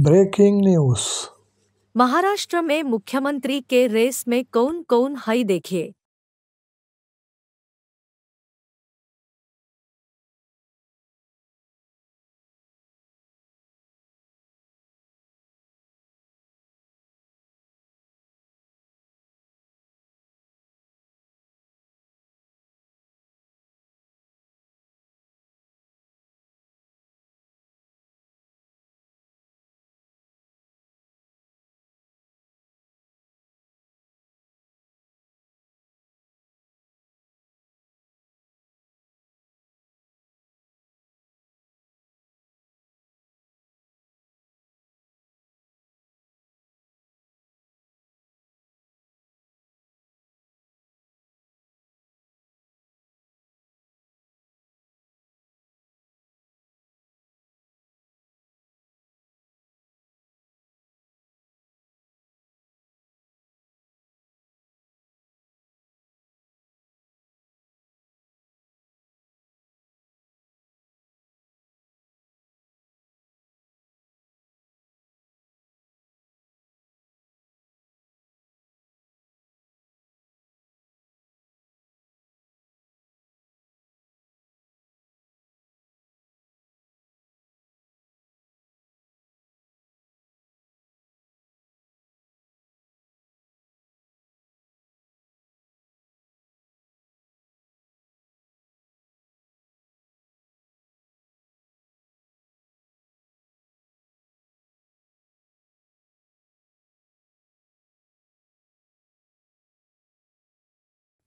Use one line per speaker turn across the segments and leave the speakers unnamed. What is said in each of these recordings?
breaking news
Maharashtra में मुख्यमंत्री के रेस में
कौन कौन हई देखिए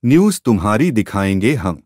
न्यूज तुम्हारी दिखाएंगे हम